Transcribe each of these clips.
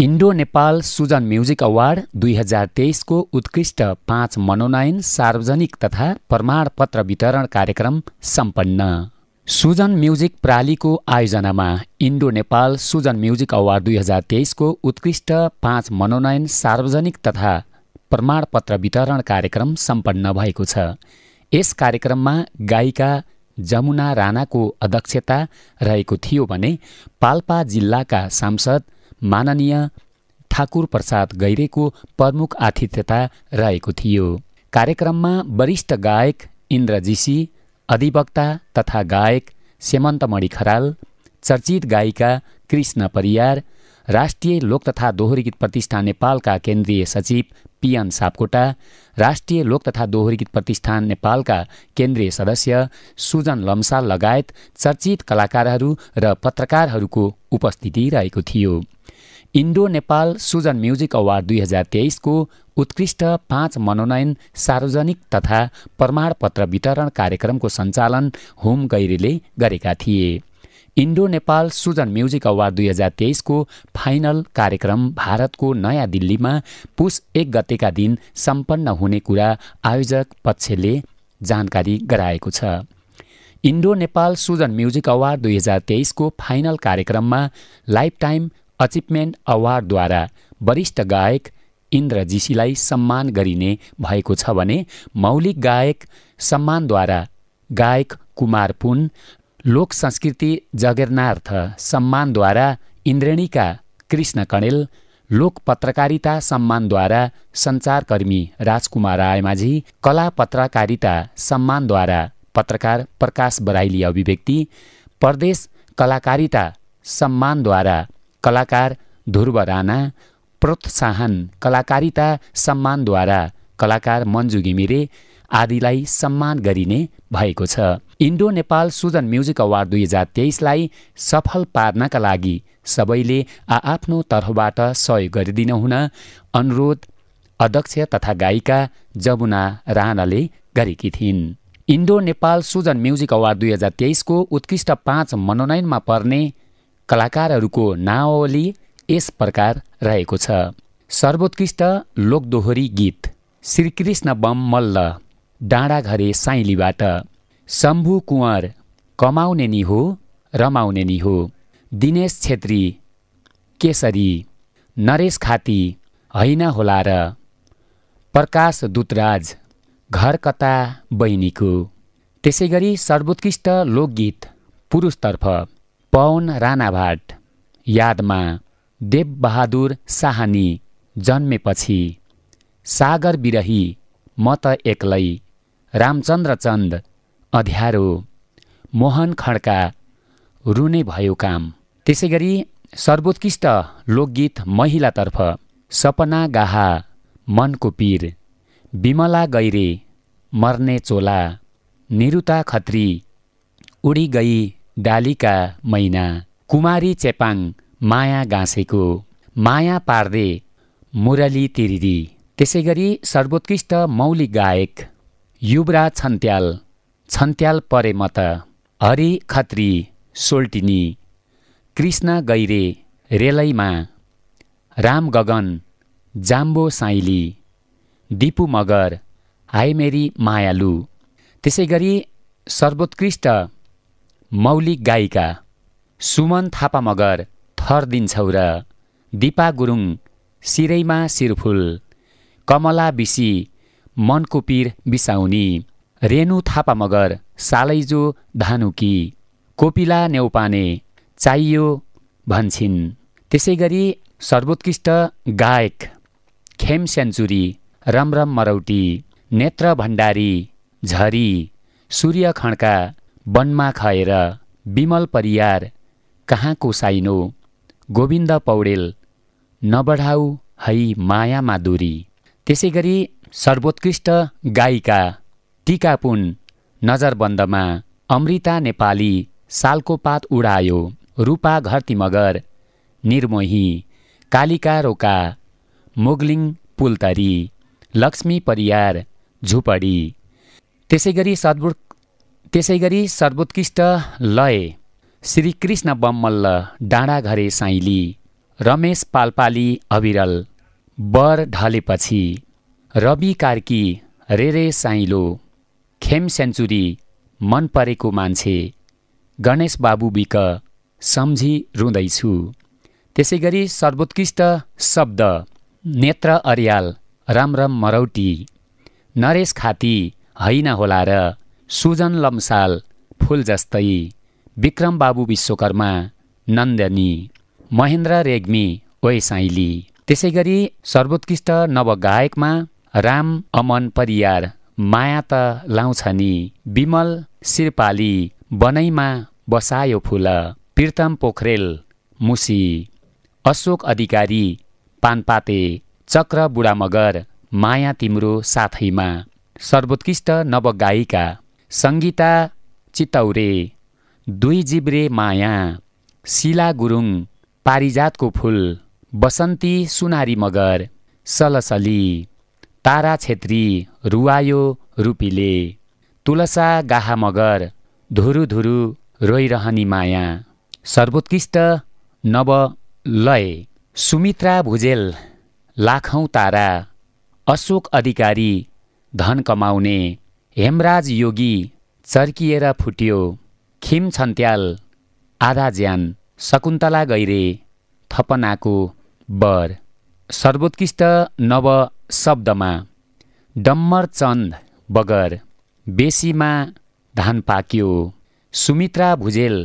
Indo Nepal Sujan music award दुई हजार तेइसको उत्कृष्ट पाँच मनोनयन सार्वजनिक तथा प्रमाणपत्र वितरण कार्यक्रम सम्पन्न सुजन म्युजिक प्रालीको आयोजनामा Indo Nepal Sujan music award दुई हजार तेइसको उत्कृष्ट पाँच मनोनयन सार्वजनिक तथा प्रमाणपत्र वितरण कार्यक्रम सम्पन्न भएको छ यस कार्यक्रममा गायिका जमुना राणाको अध्यक्षता रहेको थियो भने पाल्पा जिल्लाका सांसद माननीय ठाकुर प्रसाद गैरेको प्रमुख आतिथ्यता रहेको थियो कार्यक्रममा वरिष्ठ गायक इन्द्रजीसी अधिवक्ता तथा गायक सेमन्त खराल चर्चित गायिका कृष्ण परियार राष्ट्रिय लोक तथा दोहोरी गीत प्रतिष्ठान नेपालका केन्द्रीय सचिव पिएन सापकोटा राष्ट्रिय लोक तथा दोहोरी गीत प्रतिष्ठान नेपालका केन्द्रीय सदस्य सुजन लम्साल लगायत चर्चित कलाकारहरू र पत्रकारहरूको उपस्थिति रहेको थियो Indo Nepal Sujan music award दुई हजार तेइसको उत्कृष्ट पाँच मनोनयन सार्वजनिक तथा प्रमाणपत्र वितरण कार्यक्रमको सञ्चालन होम गैरीले गरेका थिए Indo Nepal Sujan music award दुई हजार तेइसको फाइनल कार्यक्रम भारतको नयाँ दिल्लीमा पुस एक गतेका दिन सम्पन्न हुने कुरा आयोजक पक्षले जानकारी गराएको छ Indo Nepal Sujan music award दुई हजार तेइसको फाइनल कार्यक्रममा लाइफटाइम टाइम अचिभमेन्ट अवार्डद्वारा वरिष्ठ गायक इन्द्र जीषीलाई सम्मान गरिने भएको छ भने मौलिक गायक सम्मानद्वारा गायक कुमार पुन लोक संस्कृति जगेर्नार्थ सम्मानद्वारा इन्द्रेणीका कृष्ण कणेल लोक पत्रकारिता सम्मानद्वारा सञ्चारकर्मी राजकुमार रायमाझी कला पत्रकारिता सम्मानद्वारा पत्रकार प्रकाश बराइली अभिव्यक्ति प्रदेश कलाकारिता सम्मानद्वारा कलाकार ध्रुव राणा प्रोत्साहन कलाकारिता सम्मानद्वारा कलाकार मन्जु घिमिरे आदिलाई सम्मान गरिने भएको छ Indo Nepal Sujan music award दुई हजार तेइसलाई सफल पार्नका लागि सबैले आआफ्नो तर्फबाट सहयोग गरिदिन हुन अनुरोध अध्यक्ष तथा गायिका जमुना राणाले गरेकी थिइन् Indo Nepal Sujan music award दुई हजार तेइसको उत्कृष्ट पाँच मनोनयनमा पर्ने कलाकारहरूको नावली यस प्रकार रहेको छ सर्वोत्कृष्ट लोकदोहोरी गीत श्रीकृष्ण बम मल्ल डाँडाघरे साइलीबाट शम्भु कुँवर कमाउने नि हो रमाउने नि हो दिनेश छेत्री केसरी नरेश खाती होइन होला र प्रकाश दूतराज घर कता बहिनीको त्यसै गरी सर्वोत्कृष्ट लोकगीत पुरुषतर्फ पवन राणाभाट यादमा देवबहादुर साहानी जन्मेपछि सागर बिरही म त एक्लै रामचन्द्र अध्यारो मोहन खड्का रुने भयो काम त्यसै गरी सर्वोत्कृष्ट लोकगीत महिलातर्फ सपना गाहा मनको पीर, बिमला गैरे मर्ने चोला निरुता खत्री उडी गई डालीका मैना कुमारी चेपाङ माया गाँसेको माया पार्दे मुरली तिरिदी त्यसै गरी सर्वोत्कृष्ट मौलिक गायक युवराज छन्त्याल छन्त्याल परे त हरि खत्री सोल्टिनी कृष्ण गैरे रेलैमा राम गगन जाम्बो साइली दिपु मगर हाई मायालु त्यसै गरी सर्वोत्कृष्ट मौलिक गायिका सुमन थापा मगर थर दिन्छौ र दिपा गुरुङ सिरैमा शिरफुल कमला बिसी मनको पिर बिसाउनी रेणु थापा मगर सालैजो धानुकी कोपिला नेउपाने चाहियो भन्छिन् त्यसै गरी सर्वोत्कृष्ट गायक खेम सेन्चुरी रमरम मरौटी नेत्र भण्डारी झरी सूर्य खड्का वनमा खएर विमल परियार कहाँको साइनो गोविन्द पौडेल नबढाउ है माया माधुरी त्यसै गरी सर्वोत्कृष्ट गायिका टिकापुन नजरबन्दमा अमृता नेपाली सालको पात उडायो रूपा घरती मगर निर्मोही कालिका रोका मुगलिङ पुलतरी लक्ष्मी परियार झुपडी त्यसै गरी सद्बु त्यसै गरी सर्वोत्कृष्ट लय श्रीकृष्ण बम्मल्ल डाँडाघरे साइली रमेश पालपाली अविरल बर ढलेपछि रवि कार्की रेरे साइलो खेम सेन्चुरी मन परेको मान्छे गणेश बाबु बिक सम्झी रुँदैछु त्यसै गरी सर्वोत्कृष्ट शब्द नेत्र अर्याल रामराम मरौटी नरेश खाती हैन होला र सुजन लम्साल फुल जस्तै विक्रम बाबु विश्वकर्मा नन्दनी महेन्द्र रेग्मी ओए साइली त्यसै गरी सर्वोत्कृष्ट नवगायकमा राम अमन परियार माया त लाउँछ नि विमल सिरपाली बनैमा बसायो फुल प्रितम पोखरेल मुसी अशोक अधिकारी पानपाते चक्र बुढामगर माया तिम्रो साथैमा सर्वोत्कृष्ट नवगायिका सङ्गीता चितौरे दुई जिब्रे माया शिला गुरुङ पारिजातको फुल बसन्ती सुनारी मगर सलसली तारा छेत्री रुवायो रूपीले तुलसा गाहा मगर धुरु धुरुधुरु रोइरहने माया सर्वोत्कृष्ट नव लय सुमित्रा भुजेल लाखौँ तारा अशोक अधिकारी धन कमाउने हेमराज योगी चर्किएर फुट्यो खिम छन्त्याल आधा ज्यान शकुन्तला गैरे थपनाको बर सर्वोत्कृष्ट नव शब्दमा डम्मरचन्द बगर बेसीमा धान पाक्यो सुमित्रा भुजेल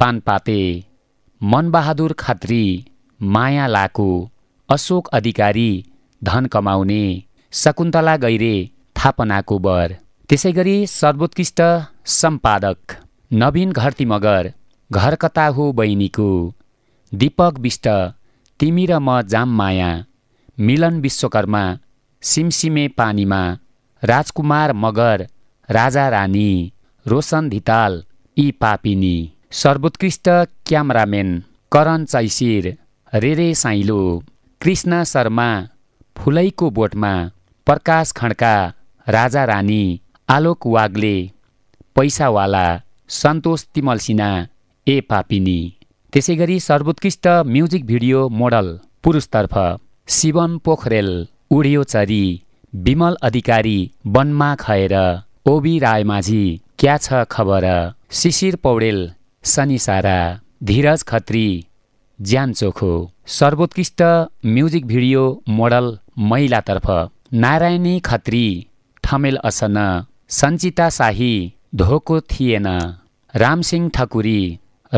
पान पाते मनबहादुर खत्री माया लाको अशोक अधिकारी धन कमाउने शकुन्तला गैरे थापनाको बर त्यसै गरी सर्वोत्कृष्ट सम्पादक नवीन घरती मगर घर कता हो बहिनीको दीपक विष्ट तिमी र म जाम माया मिलन विश्वकर्मा सिमसिमे पानीमा राजकुमार मगर राजा रानी रोशन धिताल ई पापिनी सर्वोत्कृष्ट क्यामरामेन करण चैसिर रेरे साइलो कृष्ण शर्मा फुलैको बोटमा प्रकाश खड्का राजा रानी आलोक वाग्ले पैसावाला सन्तोष तिमलसिना, ए पापिनी त्यसै गरी सर्वोत्कृष्ट म्युजिक भिडियो मोडल पुरुषतर्फ शिवन पोखरेल उडियो चरी विमल अधिकारी वनमा खएर ओबी रायमाझी क्या छ खबर शिशिर पौडेल सारा धीरज खत्री ज्यान चोखो सर्वोत्कृष्ट म्युजिक भिडियो मोडल महिलातर्फ नारायणी खत्री ठमेल असन सञ्चिता शाही धोको थिएन रामसिंह ठकुरी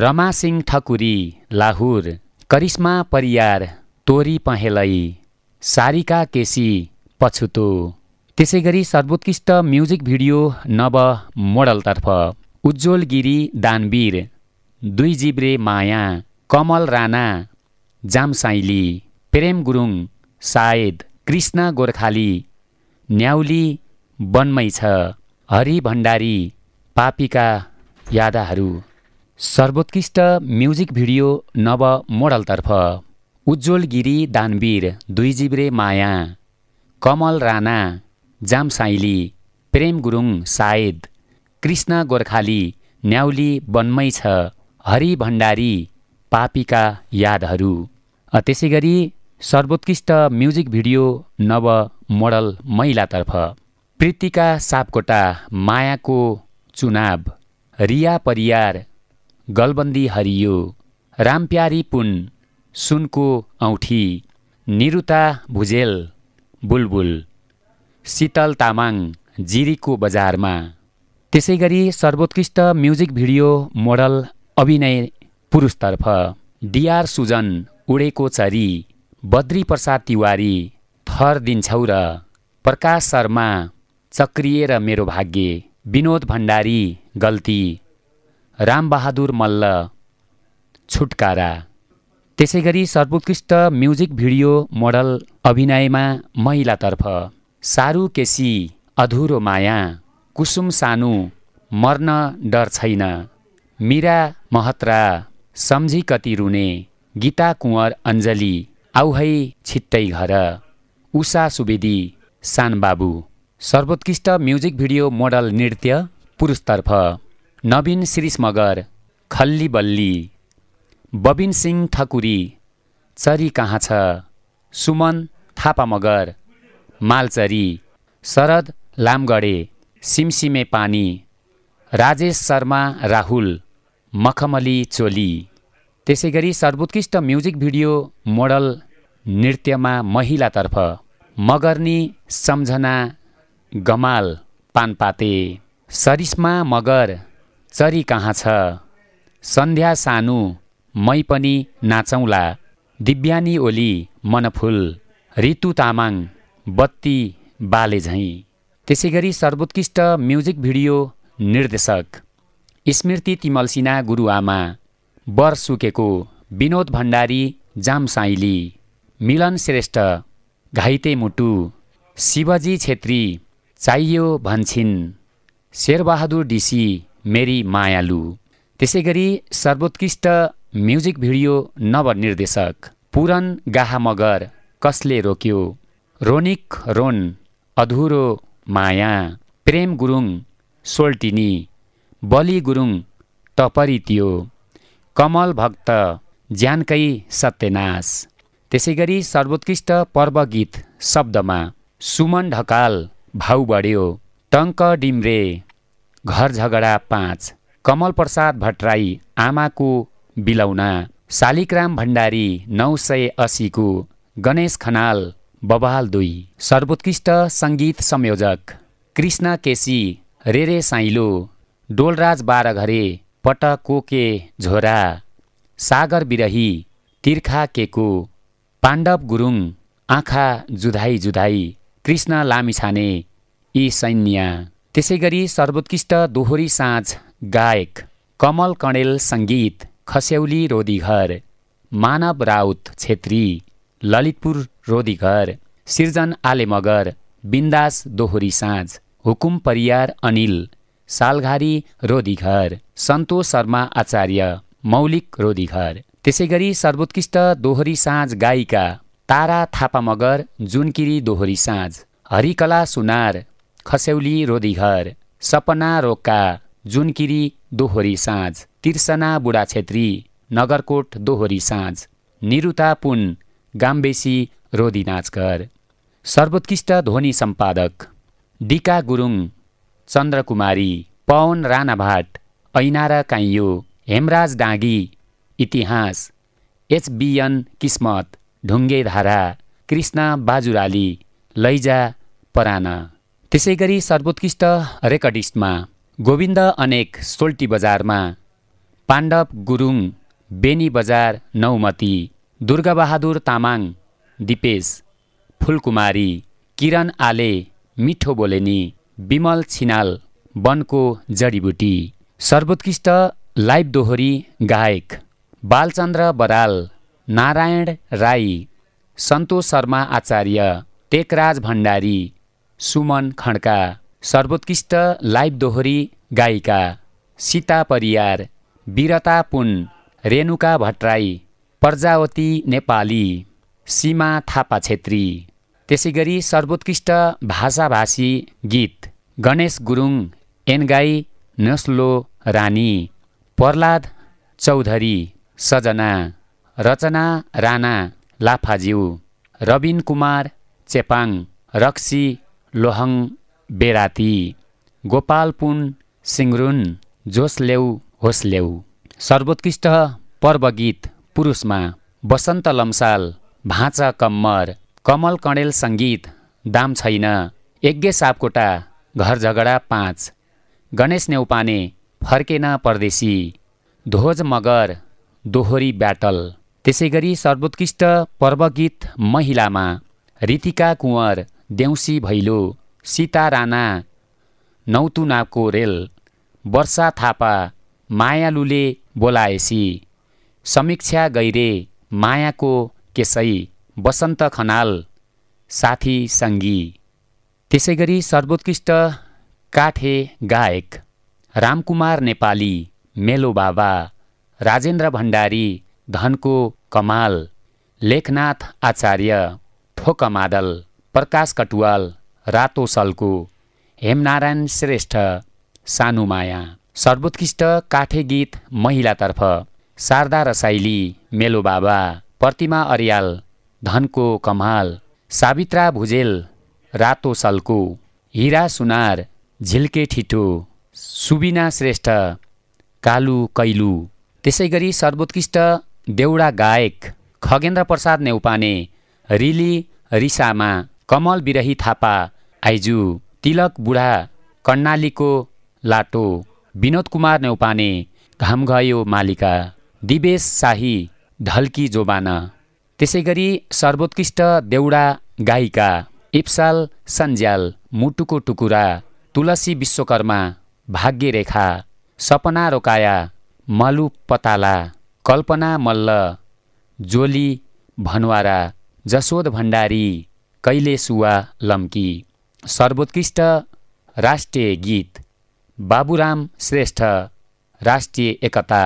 रमासिंह ठकुरी लाहुर करिश्मा परियार तोरी पहेलै सारिका केसी पछुतो त्यसै गरी सर्वोत्कृष्ट म्युजिक भिडियो नव मोडलतर्फ उज्जवल गिरी दानवीर दुई जिब्रे माया कमल राणा जामसाइली प्रेम गुरुङ सायद कृष्ण गोर्खाली न्याउली वनमै छ हरि भण्डारी पापिका यादाहरू सर्वोत्कृष्ट म्युजिक भिडियो नव मोडलतर्फ उज्जवल गिरी दानवीर दुईजिब्रे माया कमल राणा जामसाइली प्रेम गुरुङ सायद कृष्ण गोर्खाली न्याउली वनमै छ हरि भण्डारी पापीका यादहरू त्यसै गरी सर्वोत्कृष्ट म्युजिक भिडियो नव मोडल महिलातर्फ प्रीतिका सापकोटा मायाको चुनाव रिया परियार गलबन्दी हरियो रामप्यारी पुन सुनको औँठी निरुता भुजेल बुलबुल शीतल तामाङ जिरीको बजारमा त्यसै गरी सर्वोत्कृष्ट म्युजिक भिडियो मोडल अभिनय पुरुषतर्फ डिआर सुजन उडेको चरी बद्री प्रसाद तिवारी थर दिन्छौ र प्रकाश शर्मा चक्रिए र मेरो भाग्य विनोद भण्डारी गल्ती रामबहादुर मल्ल छुटकारा त्यसै गरी सर्वोत्कृष्ट म्युजिक भिडियो मोडल अभिनयमा महिलातर्फ सारु केसी अधुरो माया कुसुम सानु मर्न डर छैन मिरा महत्रा सम्झी कति रुने गीता कुँवर अञ्जली आउहै छिट्टै घर उषा सुवेदी सानबाबु सर्वोत्कृष्ट म्युजिक भिडियो मोडल नृत्य पुरुषतर्फ नवीन श्रीष मगर खल्ली बल्ली बबिन सिंह ठकुरी चरी कहाँ छ सुमन थापा मगर मालचरी शरद लामगढे सिमसिमे पानी राजेश शर्मा राहुल मखमली चोली त्यसै गरी सर्वोत्कृष्ट म्युजिक भिडियो मोडल नृत्यमा महिलातर्फ मगर्नी सम्झना गमाल पानपाते सरिस्मा मगर चरी कहाँ छ सन्ध्या सानु मै पनि नाचौँला दिव्यानी ओली मनफुल रितु तामाङ बत्ती बाले झैँ त्यसै गरी सर्वोत्कृष्ट म्युजिक भिडियो निर्देशक स्मृति तिमलसिना गुरुआमा बर सुकेको विनोद भण्डारी जामसाइली मिलन श्रेष्ठ घाइते मुटु शिवजी छेत्री चाहियो भन्छिन् शेरबहादुर डिसी मेरी मायालु त्यसै गरी सर्वोत्कृष्ट म्युजिक भिडियो नवनिर्देशक पुरन गाहा मगर कसले रोक्यो रोनिक रोन अधुरो माया प्रेम गुरुङ सोल्टिनी बलि गुरुङ टपरी त्यो कमल भक्त ज्यानकै सत्यनाश त्यसै गरी सर्वोत्कृष्ट गीत शब्दमा सुमन ढकाल भाउ बढ्यो टङ्क डिम्रे घर झगडा पाँच कमल प्रसाद भट्टराई आमाको बिलाउन शालिकराम भण्डारी नौ सय असीको गणेश खनाल बबाल दुई सर्वोत्कृष्ट सङ्गीत संयोजक कृष्ण केसी रेरे साइलो डोलराज बाह्रघरे पट कोके झोरा सागर बिरही तिर्खा केको पाण्डव गुरुङ आँखा जुधाई जुधाई कृष्ण लामिछाने यी सैन्य त्यसै गरी सर्वोत्कृष्ट दोहोरी साँझ गायक कमल कणेल सङ्गीत खस्यौली रोधीघर मानव राउत छेत्री ललितपुर रोदीघर सिर्जन आलेमगर बिन्दास दोहोरी साँझ हुकुम परियार अनिल सालघारी रोधीघर सन्तोष शर्मा आचार्य मौलिक रोधीघर त्यसै गरी सर्वोत्कृष्ट दोहोरी साँझ गायिका तारा थापा मगर जुनकिरी दोहोरी साँझ हरिकला सुनार खस्यौली रोधीघर सपना रोका जुनकिरी दोहोरी साँझ तिर्सना बुढा छेत्री नगरकोट दोहोरी साँझ निरुता पुन गाम्बेसी रोदी नाचघर सर्वोत्कृष्ट ध्वनि सम्पादक डिका गुरुङ चन्द्रकुमारी पवन राणाभाट ऐनारा काइयो हेमराज डाँगी इतिहास एचबिएन किस्मत ढुङ्गे धारा कृष्ण बाजुराली लैजा पराना त्यसै गरी सर्वोत्कृष्ट रेकर्डिस्टमा गोविन्द अनेक सोल्टी बजारमा पाण्डव गुरुङ बेनी बजार नौमती दुर्गाबहादुर तामाङ दिपेश फुलकुमारी किरण आले मिठो बोलेनी विमल छिनाल वनको जडीबुटी सर्वोत्कृष्ट लाइभ दोहोरी गायक बालचन्द्र बराल नारायण राई सन्तोष शर्मा आचार्य टेकराज भण्डारी सुमन खड्का सर्वोत्कृष्ट लाइभ दोहोरी गायिका सीता परियार बिरता पुन रेणुका भट्टराई प्रजावती नेपाली सीमा थापा छेत्री त्यसैगरी सर्वोत्कृष्ट भाषाभाषी गीत गणेश गुरुङ एनगाई नस्लो रानी प्रहलाद चौधरी सजना रचना राणा लाफाज्यू रबिन कुमार चेपाङ रक्सी लोहङ बेराती गोपाल पुन जोसलेउ होस् ल्याउ सर्वोत्कृष्ट पर्व पुरुषमा बसन्त लम्साल भाँचा कम्मर कमल कणेल सङ्गीत दाम छैन यज्ञ सापकोटा घर झगडा पाँच गणेश नेउपाने फर्केन परदेशी ध्वज मगर दोहोरी ब्याटल त्यसै गरी सर्वोत्कृष्ट पर्वगीत महिलामा रितिका कुँवर देउसी भैलो सीता राणा नौतुनाको रेल वर्षा थापा मायालुले बोलाएसी समीक्षा गैरे मायाको केसै बसन्त खनाल साथी सङ्गी त्यसै गरी सर्वोत्कृष्ट काठे गायक रामकुमार नेपाली मेलो बाबा राजेन्द्र भण्डारी धनको कमाल लेखनाथ आचार्य मादल प्रकाश कटुवाल रातो सल्को हेमनारायण श्रेष्ठ सानुमाया सर्वोत्कृष्ट काठे गीत महिलातर्फ शारदा रसाइली मेलो बाबा प्रतिमा अर्याल धनको कमाल सावित्रा भुजेल रातो सल्कु हिरा सुनार झिल्के ठिटो सुबिना श्रेष्ठ कालु कैलु त्यसै गरी सर्वोत्कृष्ट देउडा गायक खगेन्द्र प्रसाद नेउपाने रिली रिसामा कमल बिरही थापा आइजु तिलक बुढा कर्णालीको लाटो विनोद कुमार नेउपाने घाम गयो मालिका दिवेश शाही ढल्की जोबाना त्यसै गरी सर्वोत्कृष्ट देउडा गायिका इप्साल सन्ज्याल मुटुको टुकुरा तुलसी विश्वकर्मा भाग्यरेखा सपना रोकाया मलु पताला कल्पना मल्ल जोली भनवारा जसोद भण्डारी कैले सुवा लम्की सर्वोत्कृष्ट राष्ट्रिय गीत बाबुराम श्रेष्ठ राष्ट्रिय एकता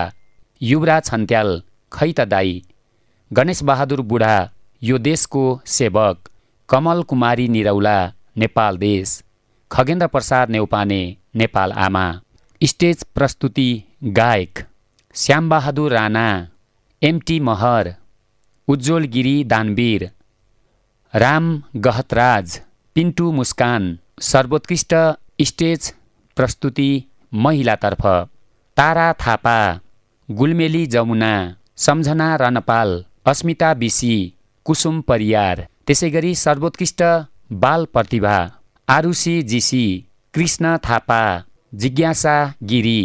युवराज छन्त्याल खैतदाई दाई बहादुर बुढा यो देशको सेवक कमल कुमारी निरौला नेपाल देश खगेन्द्र प्रसाद नेउपाने नेपाल आमा स्टेज प्रस्तुति गायक श्यामबहादुर राणा एमटी महर उज्जवल गिरी दानवीर राम गहतराज पिन्टु मुस्कान सर्वोत्कृष्ट स्टेज प्रस्तुति महिलातर्फ तारा थापा गुलमेली जमुना सम्झना रनपाल अस्मिता बिसी कुसुम परियार त्यसै गरी सर्वोत्कृष्ट बाल प्रतिभा आरुषी जिसी कृष्ण थापा जिज्ञासा गिरी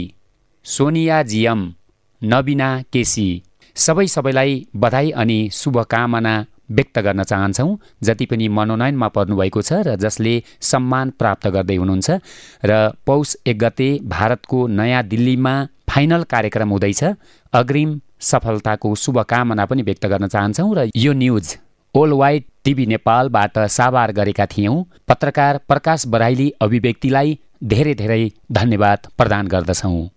सोनिया जियम नबिना केसी सबै सबैलाई बधाई अनि शुभकामना व्यक्त गर्न चाहन्छौँ जति पनि मनोनयनमा पर्नुभएको छ र जसले सम्मान प्राप्त गर्दै हुनुहुन्छ र पौष एक गते भारतको नयाँ दिल्लीमा फाइनल कार्यक्रम हुँदैछ अग्रिम सफलताको शुभकामना पनि व्यक्त गर्न चाहन्छौँ र यो न्युज ओल वाइड टिभी नेपालबाट साभार गरेका थियौँ पत्रकार प्रकाश बराइली अभिव्यक्तिलाई धेरै धेरै धन्यवाद प्रदान गर्दछौँ